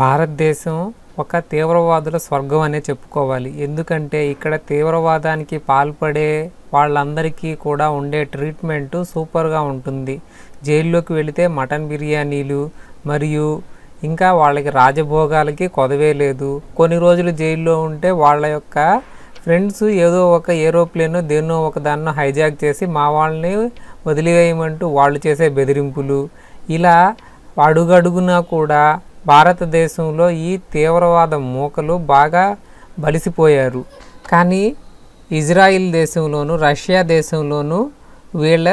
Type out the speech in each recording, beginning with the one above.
భారతదేశం ఒక తీవ్రవాదుల స్వర్గం అనే చెప్పుకోవాలి ఎందుకంటే ఇక్కడ తీవ్రవాదానికి పాల్పడే వాళ్ళందరికీ కూడా ఉండే ట్రీట్మెంటు సూపర్గా ఉంటుంది జైల్లోకి వెళితే మటన్ బిర్యానీలు మరియు ఇంకా వాళ్ళకి రాజభోగాలకి కొదవే లేదు కొన్ని రోజులు జైల్లో ఉంటే వాళ్ళ యొక్క ఫ్రెండ్స్ ఏదో ఒక ఏరోప్లేన్ దేన్నో ఒక దాన్నో హైజాక్ చేసి మా వాళ్ళని వదిలివేయమంటూ వాళ్ళు చేసే బెదిరింపులు ఇలా అడుగడుగునా కూడా భారతదేశంలో ఈ తీవ్రవాద మూకలు బాగా బలిసిపోయారు కానీ ఇజ్రాయిల్ దేశంలోను రష్యా దేశంలోను వీళ్ళ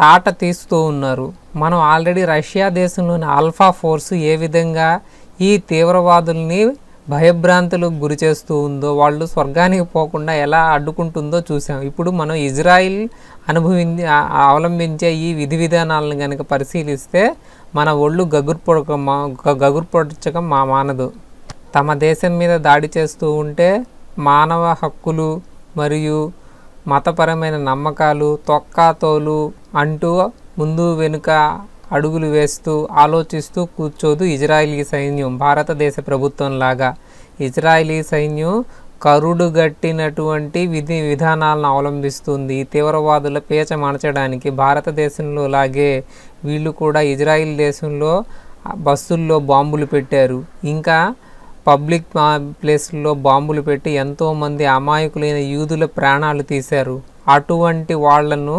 తాట తీస్తూ ఉన్నారు మనం ఆల్రెడీ రష్యా దేశంలోని ఆల్ఫా ఫోర్సు ఏ విధంగా ఈ తీవ్రవాదుల్ని భయభ్రాంతులకు గురి చేస్తూ ఉందో వాళ్ళు స్వర్గానికి పోకుండా ఎలా అడ్డుకుంటుందో చూసాం ఇప్పుడు మనం ఇజ్రాయిల్ అనుభవి అవలంబించే ఈ విధి విధానాలను కనుక పరిశీలిస్తే మన ఒళ్ళు గగుర్పొడక మా గగుర్పొడచక మా మానదు తమ దేశం మీద దాడి చేస్తూ ఉంటే మానవ హక్కులు మరియు మతపరమైన నమ్మకాలు తొక్కాతోలు అంటూ ముందు వెనుక అడుగులు వేస్తూ ఆలోచిస్తూ కూర్చోదు ఇజ్రాయిలీ సైన్యం భారతదేశ ప్రభుత్వంలాగా ఇజ్రాయిలీ సైన్యం కరుడుగట్టినటువంటి విధి విధానాలను అవలంబిస్తుంది తీవ్రవాదుల పేచ మార్చడానికి భారతదేశంలో లాగే వీళ్ళు కూడా ఇజ్రాయిల్ దేశంలో బస్సుల్లో బాంబులు పెట్టారు ఇంకా పబ్లిక్ ప్లేస్లో బాంబులు పెట్టి ఎంతోమంది అమాయకులైన యూదుల ప్రాణాలు తీశారు అటువంటి వాళ్లను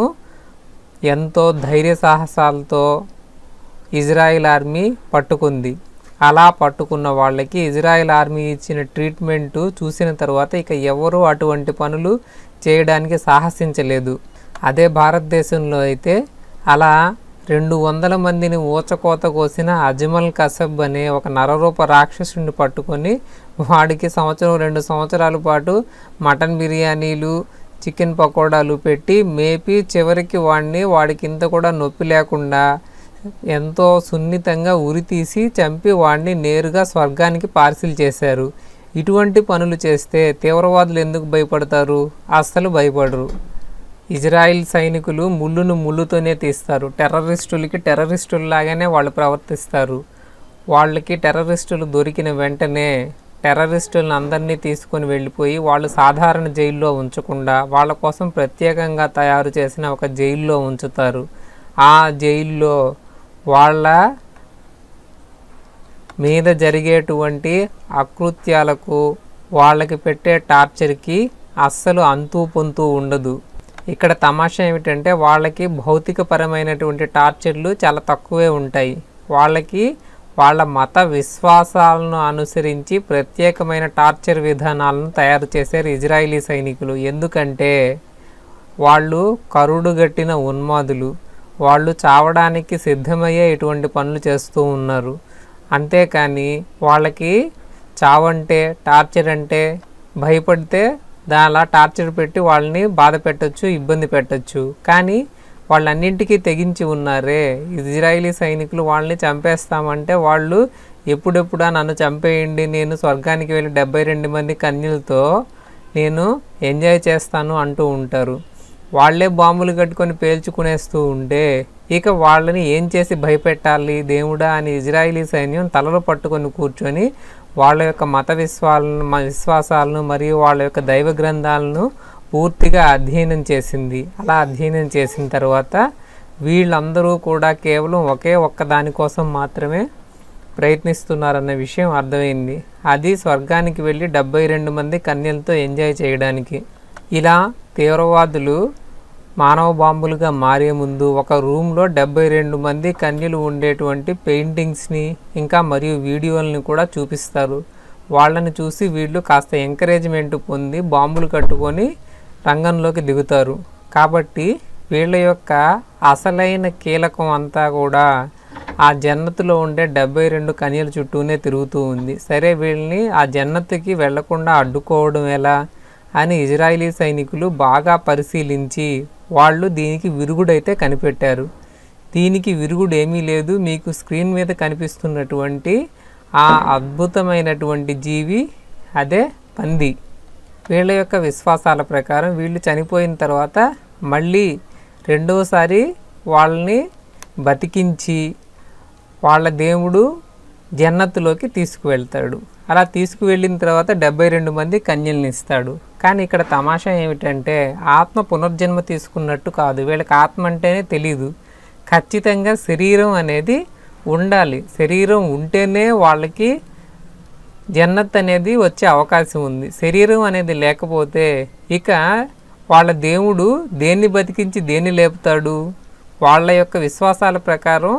ఎంతో ధైర్య సాహసాలతో ఇజ్రాయిల్ ఆర్మీ పట్టుకుంది అలా పట్టుకున్న వాళ్ళకి ఇజ్రాయిల్ ఆర్మీ ఇచ్చిన ట్రీట్మెంటు చూసిన తర్వాత ఇక ఎవరూ అటువంటి పనులు చేయడానికి సాహసించలేదు అదే భారతదేశంలో అయితే అలా రెండు వందల మందిని ఊచకోత కోసిన అజ్మల్ కసబ్ అనే ఒక నరరూప రాక్షసుని పట్టుకొని వాడికి సంవత్సరం రెండు సంవత్సరాల పాటు మటన్ బిర్యానీలు చికెన్ పకోడాలు పెట్టి మేపి చివరికి వాడిని వాడికి ఇంత కూడా నొప్పి లేకుండా ఎంతో సున్నితంగా ఉరితీసి చంపి వాడిని నేరుగా స్వర్గానికి పార్సిల్ చేశారు ఇటువంటి పనులు చేస్తే తీవ్రవాదులు ఎందుకు భయపడతారు అస్సలు భయపడరు ఇజ్రాయిల్ సైనికులు ముళ్ళును ముళ్ళుతోనే తీస్తారు టెర్రరిస్టులకి టెర్రరిస్టుల్లాగానే వాళ్ళు ప్రవర్తిస్తారు వాళ్ళకి టెర్రరిస్టులు దొరికిన వెంటనే టెర్రరిస్టులను అందరినీ తీసుకొని వెళ్ళిపోయి వాళ్ళు సాధారణ జైల్లో ఉంచకుండా వాళ్ళ కోసం ప్రత్యేకంగా తయారు చేసిన ఒక జైల్లో ఉంచుతారు ఆ జైల్లో వాళ్ళ మీద జరిగేటువంటి అకృత్యాలకు వాళ్ళకి పెట్టే టార్చర్కి అస్సలు అంతూ పొంతు ఉండదు ఇక్కడ తమాషా ఏమిటంటే వాళ్ళకి భౌతికపరమైనటువంటి టార్చర్లు చాలా తక్కువే ఉంటాయి వాళ్ళకి వాళ్ళ మత విశ్వాసాలను అనుసరించి ప్రత్యేకమైన టార్చర్ విధానాలను తయారు చేశారు ఇజ్రాయిలీ సైనికులు ఎందుకంటే వాళ్ళు కరుడుగట్టిన ఉన్మాదులు వాళ్ళు చావడానికి సిద్ధమయ్యే ఇటువంటి పనులు చేస్తూ ఉన్నారు అంతేకాని వాళ్ళకి చావంటే టార్చర్ అంటే భయపడితే దానిలా టార్చర్ పెట్టి వాళ్ళని బాధ పెట్టచ్చు ఇబ్బంది పెట్టచ్చు కానీ వాళ్ళన్నింటికీ తెగించి ఉన్నారే ఇజ్రాయిలీ సైనికులు వాళ్ళని చంపేస్తామంటే వాళ్ళు ఎప్పుడెప్పుడా నన్ను చంపేయండి నేను స్వర్గానికి వెళ్ళి డెబ్బై రెండు మంది కన్యలతో నేను ఎంజాయ్ చేస్తాను అంటూ ఉంటారు వాళ్లే బాంబులు కట్టుకొని పేల్చుకునేస్తూ ఉంటే ఇక వాళ్ళని ఏం చేసి భయపెట్టాలి దేవుడా అని ఇజ్రాయిలీ సైన్యం తలలు పట్టుకొని కూర్చొని వాళ్ళ యొక్క మత విశ్వాలను విశ్వాసాలను మరియు వాళ్ళ యొక్క దైవ గ్రంథాలను పూర్తిగా అధ్యయనం చేసింది అలా అధ్యయనం చేసిన తర్వాత వీళ్ళందరూ కూడా కేవలం ఒకే ఒక్క దానికోసం మాత్రమే ప్రయత్నిస్తున్నారన్న విషయం అర్థమైంది అది స్వర్గానికి వెళ్ళి డెబ్బై రెండు మంది కన్యలతో ఎంజాయ్ చేయడానికి ఇలా తీవ్రవాదులు మానవ బాంబులుగా మారే ముందు ఒక రూమ్లో డెబ్బై రెండు మంది కన్యలు ఉండేటువంటి పెయింటింగ్స్ని ఇంకా మరియు వీడియోలని కూడా చూపిస్తారు వాళ్ళని చూసి వీళ్ళు కాస్త ఎంకరేజ్మెంట్ పొంది బాంబులు కట్టుకొని రంగంలోకి దిగుతారు కాబట్టి వీళ్ళ యొక్క అసలైన కీలకం అంతా కూడా ఆ జన్నతిలో ఉండే డెబ్బై రెండు కన్యల చుట్టూనే తిరుగుతూ ఉంది సరే వీళ్ళని ఆ జన్నతికి వెళ్లకుండా అడ్డుకోవడం ఎలా అని ఇజ్రాయిలీ సైనికులు బాగా పరిశీలించి వాళ్ళు దీనికి విరుగుడైతే కనిపెట్టారు దీనికి విరుగుడు ఏమీ లేదు మీకు స్క్రీన్ మీద కనిపిస్తున్నటువంటి ఆ అద్భుతమైనటువంటి జీవి అదే పంది వీళ్ళ యొక్క విశ్వాసాల ప్రకారం వీళ్ళు చనిపోయిన తర్వాత మళ్ళీ రెండవసారి వాళ్ళని బతికించి వాళ్ళ దేవుడు జన్నత్తులోకి తీసుకువెళ్తాడు అలా తీసుకువెళ్ళిన తర్వాత డెబ్బై రెండు మంది కన్యల్ని ఇస్తాడు కానీ ఇక్కడ తమాషా ఏమిటంటే ఆత్మ పునర్జన్మ తీసుకున్నట్టు కాదు వీళ్ళకి ఆత్మ అంటేనే తెలీదు ఖచ్చితంగా శరీరం అనేది ఉండాలి శరీరం ఉంటేనే వాళ్ళకి జన్నత్ అనేది వచ్చే అవకాశం ఉంది శరీరం అనేది లేకపోతే ఇక వాళ్ళ దేవుడు దేన్ని బతికించి దేన్ని లేపుతాడు వాళ్ళ యొక్క విశ్వాసాల ప్రకారం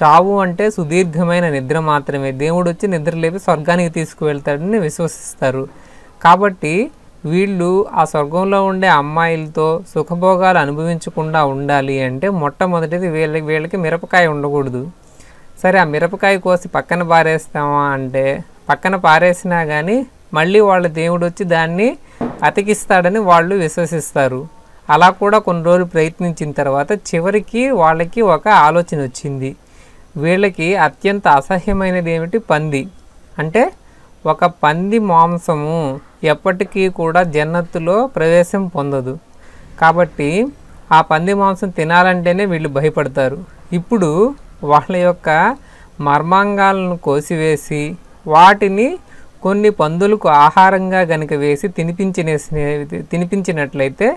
చావు అంటే సుదీర్ఘమైన నిద్ర మాత్రమే దేవుడు వచ్చి నిద్ర లేపి స్వర్గానికి తీసుకువెళ్తాడని విశ్వసిస్తారు కాబట్టి వీళ్ళు ఆ స్వర్గంలో ఉండే అమ్మాయిలతో సుఖభోగాలు అనుభవించకుండా ఉండాలి అంటే మొట్టమొదటిది వీళ్ళ వీళ్ళకి మిరపకాయ ఉండకూడదు సరే ఆ మిరపకాయ కోసి పక్కన పారేస్తామా అంటే పక్కన పారేసినా కానీ మళ్ళీ వాళ్ళ దేవుడు వచ్చి దాన్ని అతికిస్తాడని వాళ్ళు విశ్వసిస్తారు అలా కూడా కొన్ని రోజులు ప్రయత్నించిన తర్వాత చివరికి వాళ్ళకి ఒక ఆలోచన వచ్చింది వీళ్ళకి అత్యంత అసహ్యమైనది ఏమిటి పంది అంటే ఒక పంది మాంసము ఎప్పటికీ కూడా జన్నత్తులో ప్రవేశం పొందదు కాబట్టి ఆ పంది మాంసం తినాలంటేనే వీళ్ళు భయపడతారు ఇప్పుడు వాళ్ళ యొక్క మర్మాంగాలను కోసివేసి వాటిని కొన్ని పందులకు ఆహారంగా గనుక వేసి తినిపించిన తినిపించినట్లయితే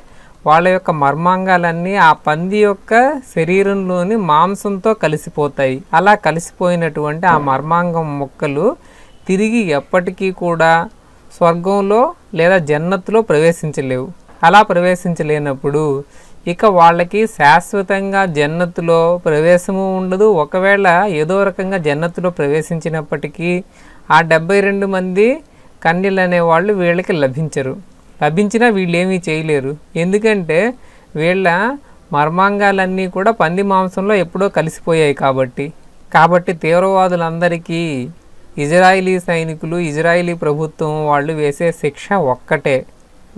వాళ్ళ యొక్క మర్మాంగాలన్నీ ఆ పంది యొక్క శరీరంలోని మాంసంతో కలిసిపోతాయి అలా కలిసిపోయినటువంటి ఆ మర్మాంగం మొక్కలు తిరిగి ఎప్పటికీ కూడా స్వర్గంలో లేదా జన్నత్తులో ప్రవేశించలేవు అలా ప్రవేశించలేనప్పుడు ఇక వాళ్ళకి శాశ్వతంగా జన్నత్తులో ప్రవేశము ఉండదు ఒకవేళ ఏదో రకంగా జన్నత్తులో ప్రవేశించినప్పటికీ ఆ డెబ్బై రెండు మంది కన్యలు అనేవాళ్ళు వీళ్ళకి లభించరు లభించినా వీళ్ళు ఏమీ చేయలేరు ఎందుకంటే వీళ్ళ మర్మాంగాలన్నీ కూడా పంది మాంసంలో ఎప్పుడో కలిసిపోయాయి కాబట్టి కాబట్టి తీవ్రవాదులందరికీ ఇజ్రాయిలీ సైనికులు ఇజ్రాయిలీ ప్రభుత్వం వాళ్ళు వేసే శిక్ష ఒక్కటే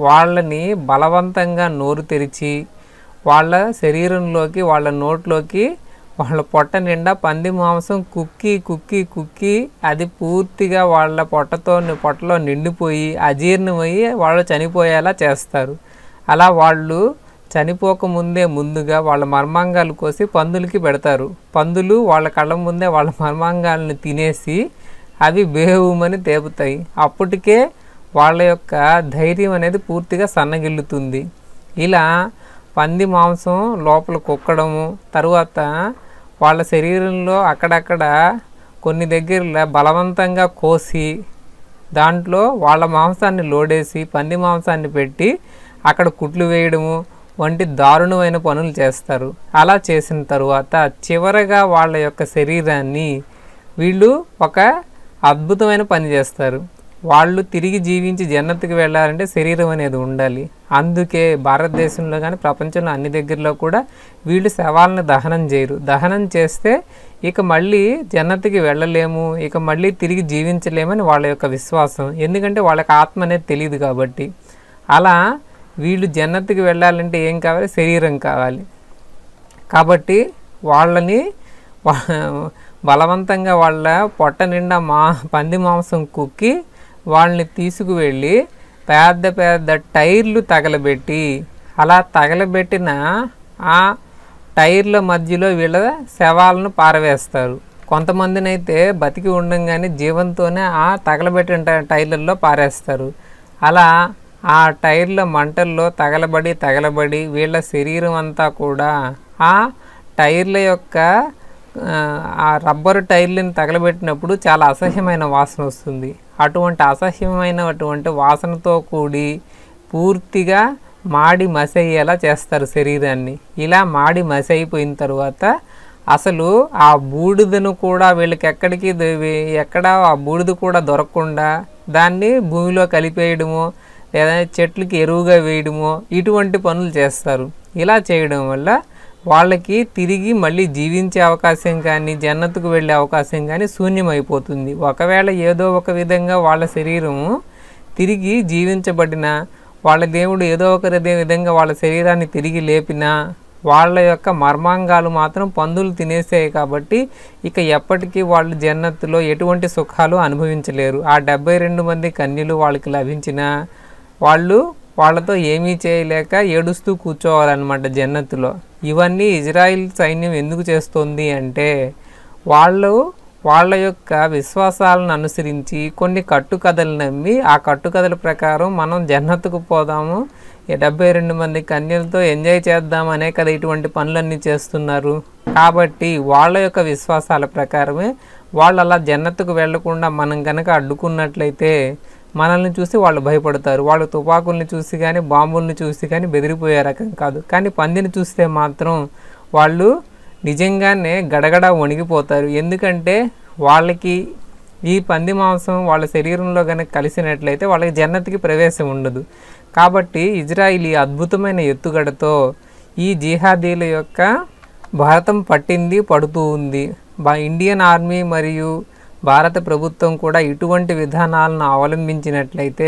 వాళ్ళని బలవంతంగా నోరు తెరిచి వాళ్ళ శరీరంలోకి వాళ్ళ నోట్లోకి వాళ్ళ పొట్ట నిండా పంది మాంసం కుక్కి కుక్కి కుక్కి అది పూర్తిగా వాళ్ళ పొట్టతో పొట్టలో నిండిపోయి అజీర్ణమయ్యి వాళ్ళు చనిపోయేలా చేస్తారు అలా వాళ్ళు చనిపోకముందే ముందుగా వాళ్ళ మర్మాంగాలు కోసి పందులకి పెడతారు పందులు వాళ్ళ కళ్ళ ముందే వాళ్ళ మర్మాంగాలను తినేసి అవి బేహుమని తేపుతాయి అప్పటికే వాళ్ళ యొక్క ధైర్యం అనేది పూర్తిగా సన్నగిల్లుతుంది ఇలా పంది మాంసం లోపల కుక్కడము తరువాత వాళ్ళ శరీరంలో అక్కడక్కడ కొన్ని దగ్గరలో బలవంతంగా కోసి దాంట్లో వాళ్ళ మాంసాన్ని లోడేసి పంది మాంసాన్ని పెట్టి అక్కడ కుట్లు వేయడము వంటి దారుణమైన పనులు చేస్తారు అలా చేసిన తరువాత చివరగా వాళ్ళ యొక్క శరీరాన్ని వీళ్ళు ఒక అద్భుతమైన పని చేస్తారు వాళ్ళు తిరిగి జీవించి జన్నత్తుకు వెళ్ళాలంటే శరీరం అనేది ఉండాలి అందుకే భారతదేశంలో కానీ ప్రపంచంలో అన్ని దగ్గరలో కూడా వీళ్ళు శవాలను దహనం చేయరు దహనం చేస్తే ఇక మళ్ళీ జన్నతికి వెళ్ళలేము ఇక మళ్ళీ తిరిగి జీవించలేమని వాళ్ళ యొక్క విశ్వాసం ఎందుకంటే వాళ్ళకి ఆత్మ అనేది తెలియదు కాబట్టి అలా వీళ్ళు జన్నతికి వెళ్ళాలంటే ఏం కావాలి శరీరం కావాలి కాబట్టి వాళ్ళని బలవంతంగా వాళ్ళ పొట్ట నిండా మా పంది మాంసం కుక్కి వాళ్ళని తీసుకువెళ్ళి పెద్ద పెద్ద టైర్లు తగలబెట్టి అలా తగలబెట్టిన ఆ టైర్ల మధ్యలో వీళ్ళ శవాలను పారవేస్తారు కొంతమందినైతే బతికి ఉండంగానే జీవంతోనే ఆ తగలబెట్టిన టైర్లలో పారేస్తారు అలా ఆ టైర్ల మంటల్లో తగలబడి తగలబడి వీళ్ళ శరీరం అంతా కూడా ఆ టైర్ల యొక్క ఆ రబ్బరు టైర్లను తగలబెట్టినప్పుడు చాలా అసహ్యమైన వాసన వస్తుంది అటువంటి అసహ్యమైనటువంటి వాసనతో కూడి పూర్తిగా మాడి మసయ్యేలా చేస్తారు శరీరాన్ని ఇలా మాడి మసైపోయిన తర్వాత అసలు ఆ బూడిదను కూడా వీళ్ళకి ఎక్కడికి ఎక్కడ ఆ బూడిద కూడా దొరకకుండా దాన్ని భూమిలో కలిపేయడమో లేదా చెట్లకి ఎరువుగా వేయడమో ఇటువంటి పనులు చేస్తారు ఇలా చేయడం వల్ల వాళ్ళకి తిరిగి మళ్ళీ జీవించే అవకాశం కానీ జన్నతుకు వెళ్ళే అవకాశం కానీ శూన్యమైపోతుంది ఒకవేళ ఏదో ఒక విధంగా వాళ్ళ శరీరము తిరిగి జీవించబడిన వాళ్ళ దేవుడు ఏదో ఒక విధంగా వాళ్ళ శరీరాన్ని తిరిగి లేపినా వాళ్ళ యొక్క మర్మాంగాలు మాత్రం పందులు తినేసాయి కాబట్టి ఇక ఎప్పటికీ వాళ్ళు జన్నత్తులో ఎటువంటి సుఖాలు అనుభవించలేరు ఆ డెబ్బై రెండు మంది కన్యలు వాళ్ళకి లభించిన వాళ్ళు వాళ్ళతో ఏమీ చేయలేక ఏడుస్తూ కూర్చోవాలన్నమాట జన్నత్తులో ఇవన్నీ ఇజ్రాయిల్ సైన్యం ఎందుకు చేస్తుంది అంటే వాళ్ళు వాళ్ళ యొక్క విశ్వాసాలను అనుసరించి కొన్ని కట్టుకథలు నమ్మి ఆ కట్టుకథల ప్రకారం మనం జన్నత్తుకు పోదాము డెబ్బై రెండు మంది కన్యలతో ఎంజాయ్ చేద్దామనే కదా ఇటువంటి పనులన్నీ చేస్తున్నారు కాబట్టి వాళ్ళ యొక్క విశ్వాసాల ప్రకారమే వాళ్ళు అలా జన్నత్తుకు వెళ్లకుండా మనం కనుక అడ్డుకున్నట్లయితే మనల్ని చూసి వాళ్ళు భయపడతారు వాళ్ళు తుపాకుల్ని చూసి కానీ బాంబుల్ని చూసి కానీ బెదిరిపోయే రకం కాదు కానీ పందిని చూస్తే మాత్రం వాళ్ళు నిజంగానే గడగడ వణిగిపోతారు ఎందుకంటే వాళ్ళకి ఈ పంది మాంసం వాళ్ళ శరీరంలో కనుక కలిసినట్లయితే వాళ్ళకి జన్నతికి ప్రవేశం ఉండదు కాబట్టి ఇజ్రాయిల్ ఈ అద్భుతమైన ఎత్తుగడతో ఈ జిహాదీల యొక్క భారతం పట్టింది పడుతూ ఉంది ఇండియన్ ఆర్మీ మరియు భారత ప్రభుత్వం కూడా ఇటువంటి విధానాలను అవలంబించినట్లయితే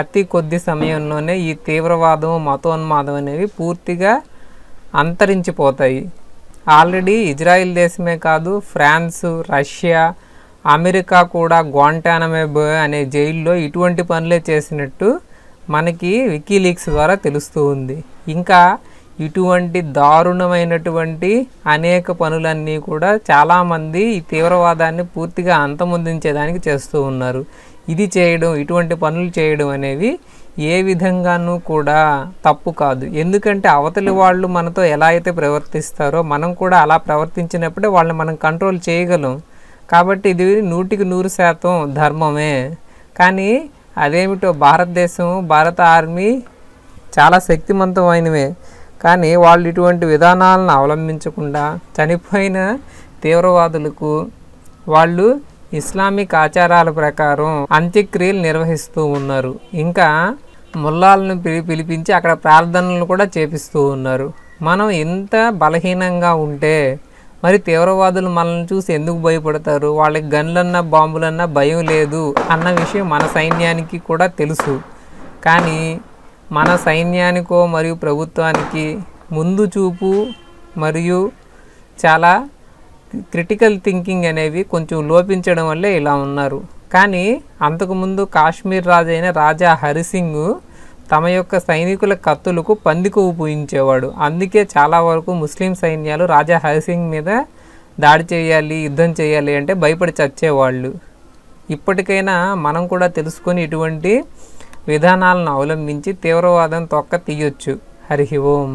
అతి కొద్ది సమయంలోనే ఈ తీవ్రవాదం మతోన్మాదం అనేవి పూర్తిగా అంతరించిపోతాయి ఆల్రెడీ ఇజ్రాయిల్ దేశమే కాదు ఫ్రాన్స్ రష్యా అమెరికా కూడా గ్వాంటానమేబో అనే జైల్లో ఇటువంటి పనులే చేసినట్టు మనకి వికీలీక్స్ ద్వారా తెలుస్తూ ఉంది ఇంకా ఇటువంటి దారుణమైనటువంటి అనేక పనులన్నీ కూడా చాలామంది ఈ తీవ్రవాదాన్ని పూర్తిగా అంతమొందించేదానికి చేస్తూ ఉన్నారు ఇది చేయడం ఇటువంటి పనులు చేయడం అనేవి ఏ విధంగానూ కూడా తప్పు కాదు ఎందుకంటే అవతలి వాళ్ళు మనతో ఎలా అయితే ప్రవర్తిస్తారో మనం కూడా అలా ప్రవర్తించినప్పుడే వాళ్ళని మనం కంట్రోల్ చేయగలం కాబట్టి ఇది నూటికి నూరు శాతం ధర్మమే కానీ అదేమిటో భారతదేశం భారత ఆర్మీ చాలా శక్తిమంతమైనవే కానీ వాళ్ళు ఇటువంటి విధానాలను అవలంబించకుండా చనిపోయిన తీవ్రవాదులకు వాళ్ళు ఇస్లామిక్ ఆచారాల ప్రకారం అంత్యక్రియలు నిర్వహిస్తూ ఉన్నారు ఇంకా ముల్లాలను పిలి పిలిపించి అక్కడ ప్రార్థనలు కూడా చేపిస్తూ ఉన్నారు మనం ఎంత బలహీనంగా ఉంటే మరి తీవ్రవాదులు మనల్ని చూసి ఎందుకు భయపడతారు వాళ్ళకి గన్లన్నా బాంబులన్నా భయం లేదు అన్న విషయం మన సైన్యానికి కూడా తెలుసు కానీ మన సైన్యానికో మరియు ప్రభుత్వానికి ముందు చూపు మరియు చాలా క్రిటికల్ థింకింగ్ అనేవి కొంచెం లోపించడం వల్లే ఇలా ఉన్నారు కానీ అంతకుముందు కాశ్మీర్ రాజు అయిన రాజా హరిసింగ్ తమ యొక్క సైనికుల కత్తులకు పందికొవ్వు పూయించేవాడు అందుకే చాలా వరకు ముస్లిం సైన్యాలు రాజా హరిసింగ్ మీద దాడి చేయాలి యుద్ధం చేయాలి అంటే భయపడి చచ్చేవాళ్ళు ఇప్పటికైనా మనం కూడా తెలుసుకొని ఇటువంటి విధానాలను అవలంబించి తీవ్రవాదం తొక్క తీయొచ్చు హరి ఓం